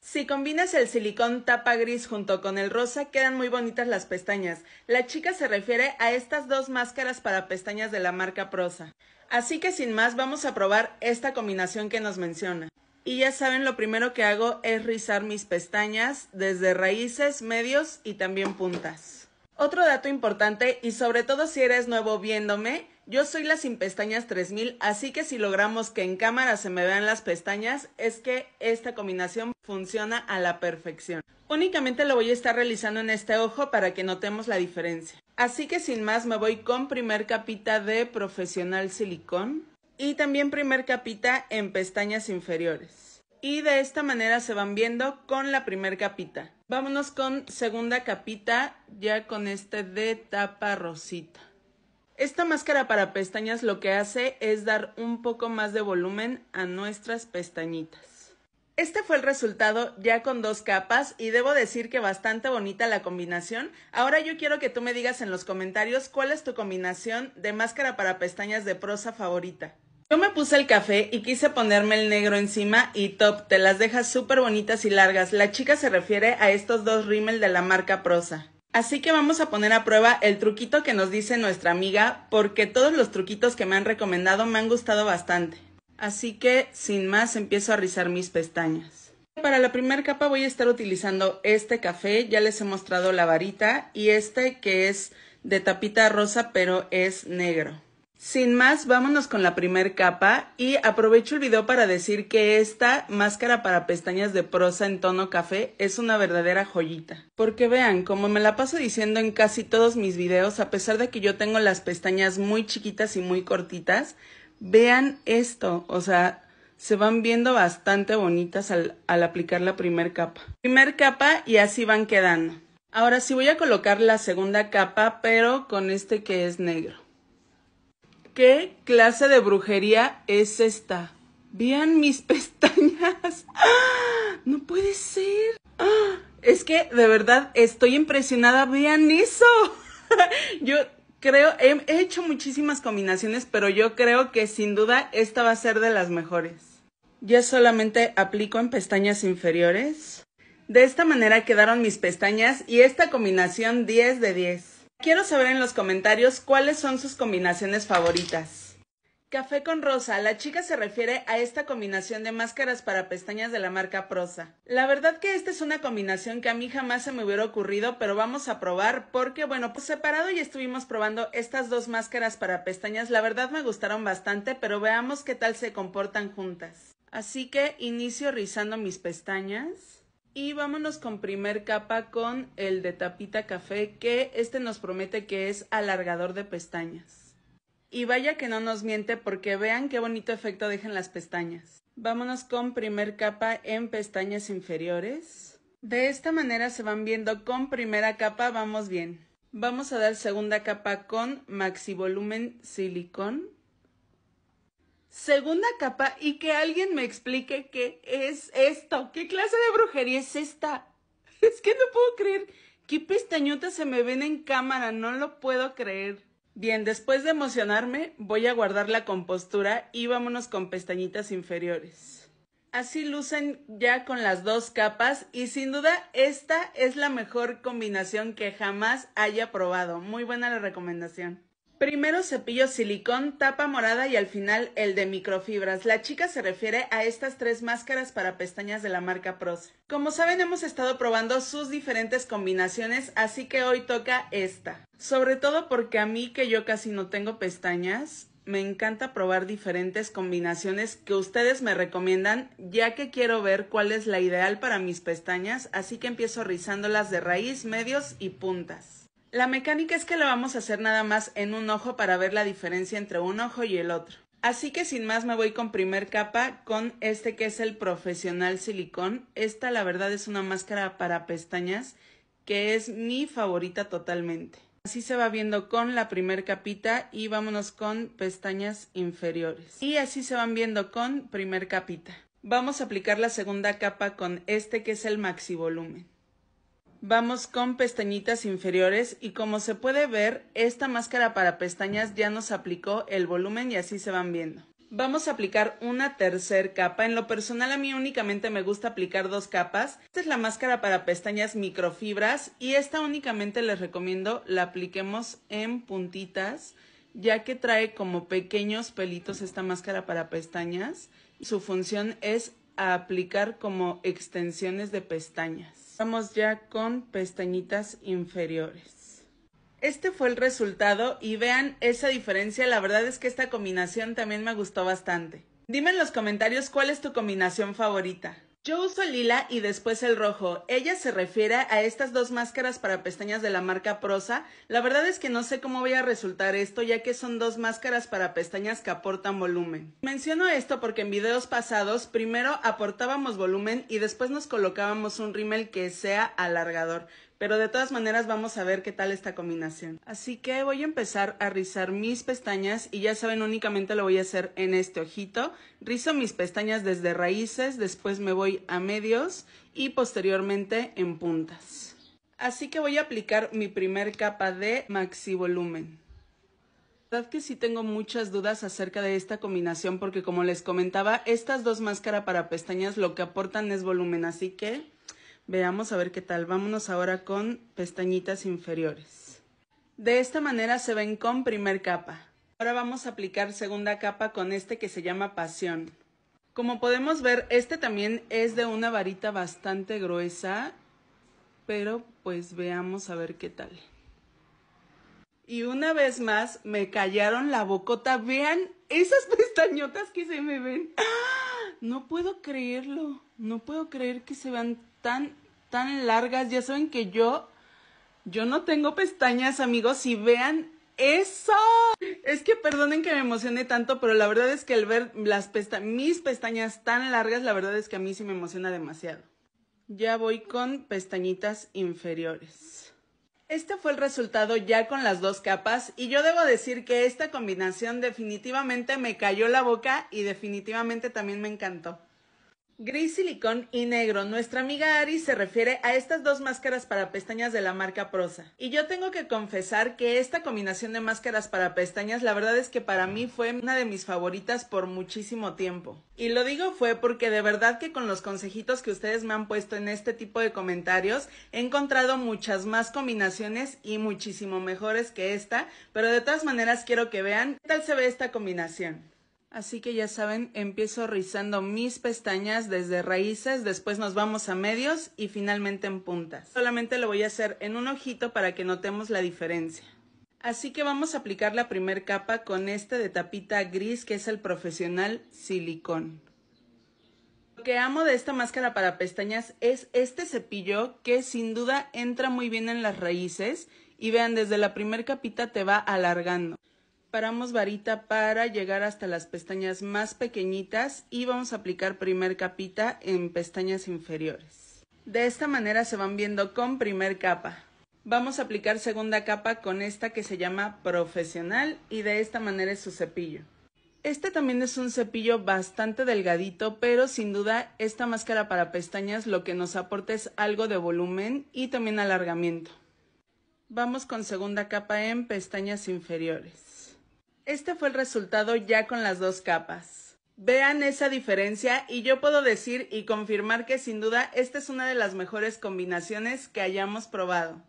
Si combinas el silicón tapa gris junto con el rosa, quedan muy bonitas las pestañas. La chica se refiere a estas dos máscaras para pestañas de la marca Prosa. Así que sin más, vamos a probar esta combinación que nos menciona. Y ya saben, lo primero que hago es rizar mis pestañas desde raíces, medios y también puntas. Otro dato importante, y sobre todo si eres nuevo viéndome, yo soy la sin pestañas 3000, así que si logramos que en cámara se me vean las pestañas, es que esta combinación funciona a la perfección. Únicamente lo voy a estar realizando en este ojo para que notemos la diferencia. Así que sin más me voy con primer capita de profesional silicón y también primer capita en pestañas inferiores y de esta manera se van viendo con la primer capita. Vámonos con segunda capita ya con este de tapa rosita. Esta máscara para pestañas lo que hace es dar un poco más de volumen a nuestras pestañitas. Este fue el resultado ya con dos capas y debo decir que bastante bonita la combinación. Ahora yo quiero que tú me digas en los comentarios cuál es tu combinación de máscara para pestañas de prosa favorita. Yo me puse el café y quise ponerme el negro encima y top, te las dejas súper bonitas y largas. La chica se refiere a estos dos rímel de la marca Prosa. Así que vamos a poner a prueba el truquito que nos dice nuestra amiga porque todos los truquitos que me han recomendado me han gustado bastante. Así que sin más empiezo a rizar mis pestañas. Para la primera capa voy a estar utilizando este café, ya les he mostrado la varita y este que es de tapita rosa pero es negro. Sin más, vámonos con la primer capa y aprovecho el video para decir que esta máscara para pestañas de prosa en tono café es una verdadera joyita. Porque vean, como me la paso diciendo en casi todos mis videos, a pesar de que yo tengo las pestañas muy chiquitas y muy cortitas, vean esto, o sea, se van viendo bastante bonitas al, aplicar la primer capa. Primer capa y así van quedando. Ahora sí voy a colocar la segunda capa, pero con este que es negro. ¿Qué clase de brujería es esta? Vean mis pestañas. ¡Ah! No puede ser. Es que de verdad estoy impresionada. Vean eso. yo creo, he, he hecho muchísimas combinaciones, pero yo creo que sin duda esta va a ser de las mejores. Ya solamente aplico en pestañas inferiores. De esta manera quedaron mis pestañas y esta combinación 10 de 10. Quiero saber en los comentarios cuáles son sus combinaciones favoritas. Café con rosa. La chica se refiere a esta combinación de máscaras para pestañas de la marca Prosa. La verdad que esta es una combinación que a mí jamás se me hubiera ocurrido, pero vamos a probar porque, bueno, pues separado ya estuvimos probando estas dos máscaras para pestañas. La verdad me gustaron bastante, pero veamos qué tal se comportan juntas. Así que inicio rizando mis pestañas. Y vámonos con primer capa con el de tapita café, que este nos promete que es alargador de pestañas. Y vaya que no nos miente porque vean qué bonito efecto dejan las pestañas. Vámonos con primer capa en pestañas inferiores. De esta manera se van viendo con primera capa, vamos bien. Vamos a dar segunda capa con maxi volumen silicón segunda capa y que alguien me explique qué es esto, qué clase de brujería es esta. Es que no puedo creer qué pestañotas se me ven en cámara, no lo puedo creer. Bien, después de emocionarme, voy a guardar la compostura y vámonos con pestañitas inferiores. Así lucen ya con las dos capas y sin duda esta es la mejor combinación que jamás haya probado. Muy buena la recomendación. Primero cepillo silicón, tapa morada y al final el de microfibras. La chica se refiere a estas tres máscaras para pestañas de la marca Pros. Como saben hemos estado probando sus diferentes combinaciones, así que hoy toca esta. Sobre todo porque a mí que yo casi no tengo pestañas, me encanta probar diferentes combinaciones que ustedes me recomiendan, ya que quiero ver cuál es la ideal para mis pestañas, así que empiezo rizándolas de raíz, medios y puntas. La mecánica es que la vamos a hacer nada más en un ojo para ver la diferencia entre un ojo y el otro. Así que sin más me voy con primer capa con este que es el Profesional Silicón. Esta la verdad es una máscara para pestañas que es mi favorita totalmente. Así se va viendo con la primer capita y vámonos con pestañas inferiores. Y así se van viendo con primer capita. Vamos a aplicar la segunda capa con este que es el maxi volumen. Vamos con pestañitas inferiores y como se puede ver, esta máscara para pestañas ya nos aplicó el volumen y así se van viendo. Vamos a aplicar una tercer capa. En lo personal a mí únicamente me gusta aplicar dos capas. Esta es la máscara para pestañas microfibras y esta únicamente les recomiendo la apliquemos en puntitas ya que trae como pequeños pelitos esta máscara para pestañas. Su función es a aplicar como extensiones de pestañas. Vamos ya con pestañitas inferiores. Este fue el resultado y vean esa diferencia, la verdad es que esta combinación también me gustó bastante. Dime en los comentarios cuál es tu combinación favorita. Yo uso el lila y después el rojo. Ella se refiere a estas dos máscaras para pestañas de la marca Prosa. La verdad es que no sé cómo voy a resultar esto, ya que son dos máscaras para pestañas que aportan volumen. Menciono esto porque en videos pasados primero aportábamos volumen y después nos colocábamos un rímel que sea alargador. Pero de todas maneras vamos a ver qué tal esta combinación. Así que voy a empezar a rizar mis pestañas y ya saben, únicamente lo voy a hacer en este ojito. Rizo mis pestañas desde raíces, después me voy a medios y posteriormente en puntas. Así que voy a aplicar mi primer capa de maxi volumen verdad que sí tengo muchas dudas acerca de esta combinación porque como les comentaba, estas dos máscaras para pestañas lo que aportan es volumen, así que Veamos a ver qué tal. Vámonos ahora con pestañitas inferiores. De esta manera se ven con primer capa. Ahora vamos a aplicar segunda capa con este que se llama pasión. Como podemos ver, este también es de una varita bastante gruesa, pero pues veamos a ver qué tal. Y una vez más me callaron la bocota. Vean esas pestañotas que se me ven. ¡Ah! No puedo creerlo. No puedo creer que se vean tan, tan largas. Ya saben que yo, yo no tengo pestañas, amigos. Si vean eso. Es que perdonen que me emocione tanto, pero la verdad es que al ver las mis pestañas tan largas, la verdad es que a mí sí me emociona demasiado. Ya voy con pestañitas inferiores. Este fue el resultado ya con las dos capas y yo debo decir que esta combinación definitivamente me cayó la boca y definitivamente también me encantó. Gris silicón y negro. Nuestra amiga Ari se refiere a estas dos máscaras para pestañas de la marca Prosa. Y yo tengo que confesar que esta combinación de máscaras para pestañas, la verdad es que para mí fue una de mis favoritas por muchísimo tiempo. Y lo digo fue porque de verdad que con los consejitos que ustedes me han puesto en este tipo de comentarios, he encontrado muchas más combinaciones y muchísimo mejores que esta, pero de todas maneras quiero que vean qué tal se ve esta combinación. Así que ya saben, empiezo rizando mis pestañas desde raíces, después nos vamos a medios y finalmente en puntas. Solamente lo voy a hacer en un ojito para que notemos la diferencia. Así que vamos a aplicar la primer capa con este de tapita gris que es el profesional silicón. Lo que amo de esta máscara para pestañas es este cepillo que sin duda entra muy bien en las raíces y vean desde la primer capita te va alargando. Paramos varita para llegar hasta las pestañas más pequeñitas y vamos a aplicar primer capita en pestañas inferiores. De esta manera se van viendo con primer capa. Vamos a aplicar segunda capa con esta que se llama profesional y de esta manera es su cepillo. Este también es un cepillo bastante delgadito, pero sin duda esta máscara para pestañas lo que nos aporta es algo de volumen y también alargamiento. Vamos con segunda capa en pestañas inferiores. Este fue el resultado ya con las dos capas. Vean esa diferencia y yo puedo decir y confirmar que sin duda esta es una de las mejores combinaciones que hayamos probado.